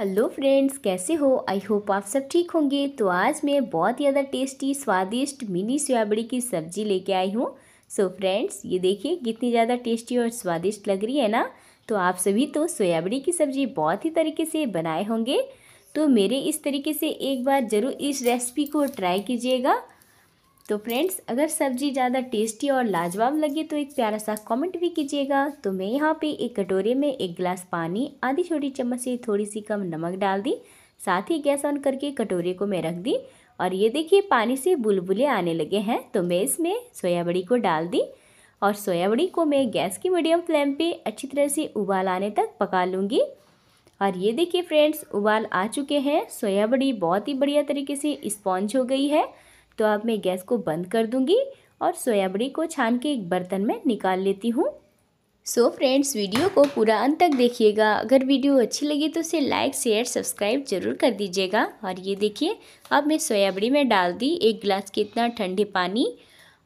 hello friends कैसे हो I hope आप सब ठीक होंगे तो आज मैं बहुत ही ज़्यादा टेस्टी स्वादिष्ट मिनी सोयाबड़ी की सब्ज़ी लेके आई हूँ सो so फ्रेंड्स ये देखिए कितनी ज़्यादा टेस्टी और स्वादिष्ट लग रही है ना तो आप सभी तो सोयाबड़ी की सब्ज़ी बहुत ही तरीके से बनाए होंगे तो मेरे इस तरीके से एक बार ज़रूर इस रेसिपी को ट्राई कीजिएगा तो फ्रेंड्स अगर सब्जी ज़्यादा टेस्टी और लाजवाब लगे तो एक प्यारा सा कमेंट भी कीजिएगा तो मैं यहाँ पे एक कटोरे में एक गिलास पानी आधी छोटी चम्मच से थोड़ी सी कम नमक डाल दी साथ ही गैस ऑन करके कटोरे को मैं रख दी और ये देखिए पानी से बुलबुले आने लगे हैं तो मैं इसमें सोयाबड़ी को डाल दी और सोयाबड़ी को मैं गैस की मीडियम फ्लेम पर अच्छी तरह से उबाल आने तक पका लूँगी और ये देखिए फ्रेंड्स उबाल आ चुके हैं सोयाबड़ी बहुत ही बढ़िया तरीके से स्पॉन्ज हो गई है तो अब मैं गैस को बंद कर दूँगी और सोयाबड़ी को छान के एक बर्तन में निकाल लेती हूँ सो फ्रेंड्स वीडियो को पूरा अंत तक देखिएगा अगर वीडियो अच्छी लगी तो उसे लाइक शेयर सब्सक्राइब जरूर कर दीजिएगा और ये देखिए अब मैं सोयाबड़ी में डाल दी एक गिलास के इतना ठंडे पानी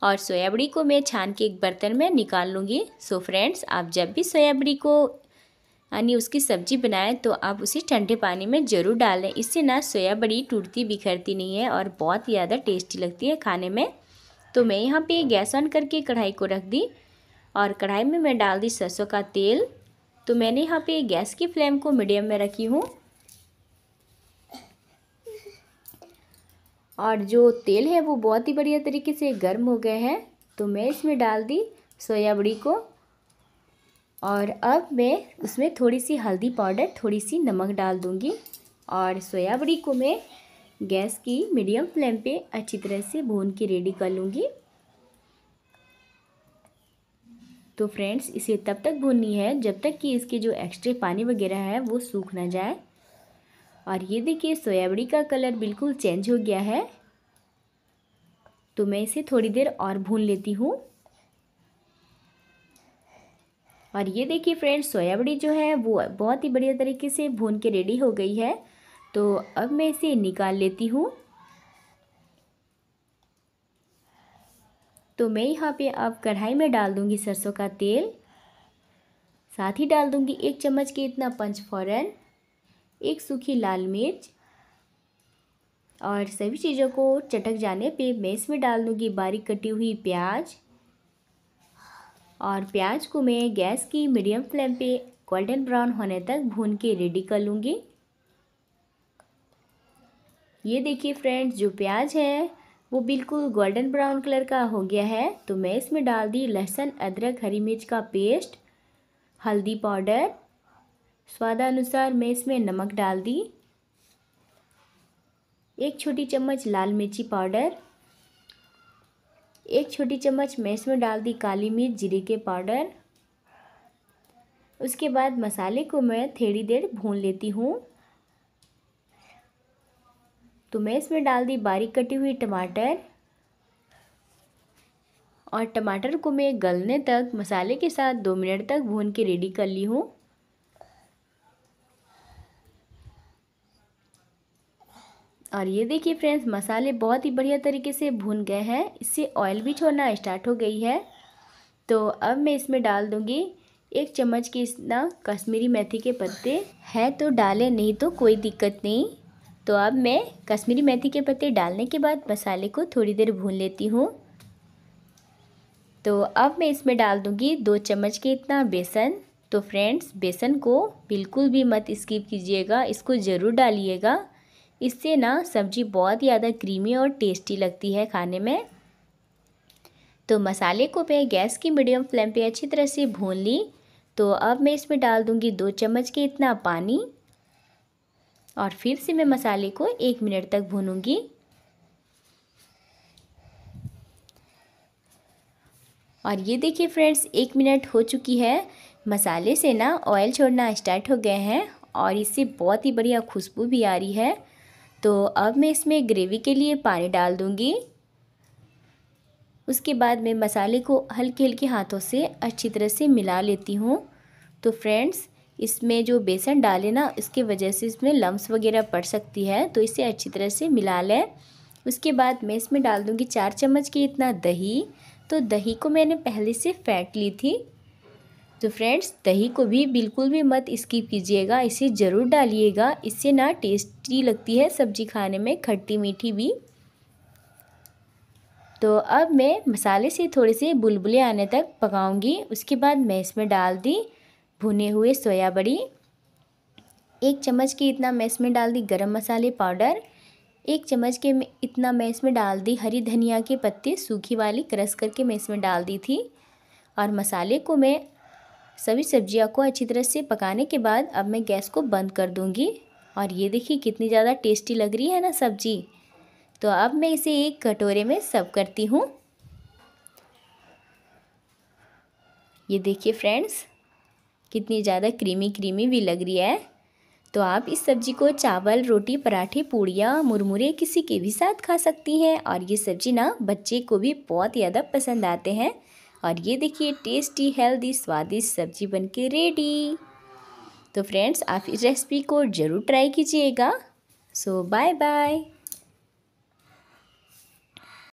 और सोयाबड़ी को मैं छान के एक बर्तन में निकाल लूँगी सो फ्रेंड्स आप जब भी सोयाबड़ी को यानी उसकी सब्जी बनाएं तो आप उसे ठंडे पानी में ज़रूर डालें इससे ना सोया बड़ी टूटती बिखरती नहीं है और बहुत ही ज़्यादा टेस्टी लगती है खाने में तो मैं यहाँ पे गैस ऑन करके कढ़ाई को रख दी और कढ़ाई में मैं डाल दी सरसों का तेल तो मैंने यहाँ पे गैस की फ्लेम को मीडियम में रखी हूँ और जो तेल है वो बहुत ही बढ़िया तरीके से गर्म हो गए हैं तो मैं इसमें डाल दी सोया बड़ी को और अब मैं उसमें थोड़ी सी हल्दी पाउडर थोड़ी सी नमक डाल दूँगी और सोयाबड़ी को मैं गैस की मीडियम फ्लेम पे अच्छी तरह से भून के रेडी कर लूँगी तो फ्रेंड्स इसे तब तक भूननी है जब तक कि इसके जो एक्स्ट्रा पानी वगैरह है वो सूख ना जाए और ये देखिए सोयाबड़ी का कलर बिल्कुल चेंज हो गया है तो मैं इसे थोड़ी देर और भून लेती हूँ और ये देखिए फ्रेंड्स सोया बड़ी जो है वो बहुत ही बढ़िया तरीके से भून के रेडी हो गई है तो अब मैं इसे निकाल लेती हूँ तो मैं यहाँ पे अब कढ़ाई में डाल दूँगी सरसों का तेल साथ ही डाल दूँगी एक चम्मच के इतना पंच फ़ौरन एक सूखी लाल मिर्च और सभी चीज़ों को चटक जाने पे मैं इसमें डाल दूँगी बारीक कटी हुई प्याज और प्याज को मैं गैस की मीडियम फ्लेम पे गोल्डन ब्राउन होने तक भून के रेडी कर लूँगी ये देखिए फ्रेंड्स जो प्याज है वो बिल्कुल गोल्डन ब्राउन कलर का हो गया है तो मैं इसमें डाल दी लहसुन अदरक हरी मिर्च का पेस्ट हल्दी पाउडर स्वादानुसार मैं इसमें नमक डाल दी एक छोटी चम्मच लाल मिर्ची पाउडर एक छोटी चम्मच मैं इसमें डाल दी काली मिर्च जीरे के पाउडर उसके बाद मसाले को मैं थोड़ी देर भून लेती हूँ तो मैं इसमें डाल दी बारीक कटी हुई टमाटर और टमाटर को मैं गलने तक मसाले के साथ दो मिनट तक भून के रेडी कर ली हूँ और ये देखिए फ्रेंड्स मसाले बहुत ही बढ़िया तरीके से भून गए हैं इससे ऑयल भी छोड़ना स्टार्ट हो गई है तो अब मैं इसमें डाल दूँगी एक चम्मच के इतना कश्मीरी मेथी के पत्ते हैं तो डालें नहीं तो कोई दिक्कत नहीं तो अब मैं कश्मीरी मेथी के पत्ते डालने के बाद मसाले को थोड़ी देर भून लेती हूँ तो अब मैं इसमें डाल दूँगी दो चम्मच के इतना बेसन तो फ्रेंड्स बेसन को बिल्कुल भी मत स्किप कीजिएगा इसको ज़रूर डालिएगा इससे ना सब्ज़ी बहुत ज़्यादा क्रीमी और टेस्टी लगती है खाने में तो मसाले को मैं गैस की मीडियम फ्लेम पे अच्छी तरह से भून ली तो अब मैं इसमें डाल दूँगी दो चम्मच के इतना पानी और फिर से मैं मसाले को एक मिनट तक भूनूँगी और ये देखिए फ्रेंड्स एक मिनट हो चुकी है मसाले से ना ऑयल छोड़ना स्टार्ट हो गए हैं और इससे बहुत ही बढ़िया खुशबू भी आ रही है तो अब मैं इसमें ग्रेवी के लिए पानी डाल दूँगी उसके बाद मैं मसाले को हल्के हल्के हाथों से अच्छी तरह से मिला लेती हूँ तो फ्रेंड्स इसमें जो बेसन डाले ना इसके वजह से इसमें लम्स वगैरह पड़ सकती है तो इसे अच्छी तरह से मिला लें उसके बाद मैं इसमें डाल दूँगी चार चम्मच की इतना दही तो दही को मैंने पहले से फेंट ली थी तो फ्रेंड्स दही को भी बिल्कुल भी मत स्किप कीजिएगा इसे ज़रूर डालिएगा इससे ना टेस्टी लगती है सब्जी खाने में खट्टी मीठी भी तो अब मैं मसाले से थोड़े से बुलबुले आने तक पकाऊंगी उसके बाद मैं इसमें डाल दी भुने हुए सोया बड़ी एक चम्मच के इतना मैं इसमें डाल दी गरम मसाले पाउडर एक चम्मच के इतना मैं इसमें डाल दी हरी धनिया के पत्ते सूखी वाली क्रश करके मैं इसमें डाल दी थी और मसाले को मैं सभी सब्जियों को अच्छी तरह से पकाने के बाद अब मैं गैस को बंद कर दूँगी और ये देखिए कितनी ज़्यादा टेस्टी लग रही है ना सब्जी तो अब मैं इसे एक कटोरे में सर्व करती हूँ ये देखिए फ्रेंड्स कितनी ज़्यादा क्रीमी क्रीमी भी लग रही है तो आप इस सब्जी को चावल रोटी पराठे पूड़िया मुरमुरे किसी के भी साथ खा सकती हैं और ये सब्जी ना बच्चे को भी बहुत ज़्यादा पसंद आते हैं और ये देखिए टेस्टी हेल्दी स्वादिष्ट सब्जी बनके रेडी तो फ्रेंड्स आप इस रेसिपी को ज़रूर ट्राई कीजिएगा सो बाय बाय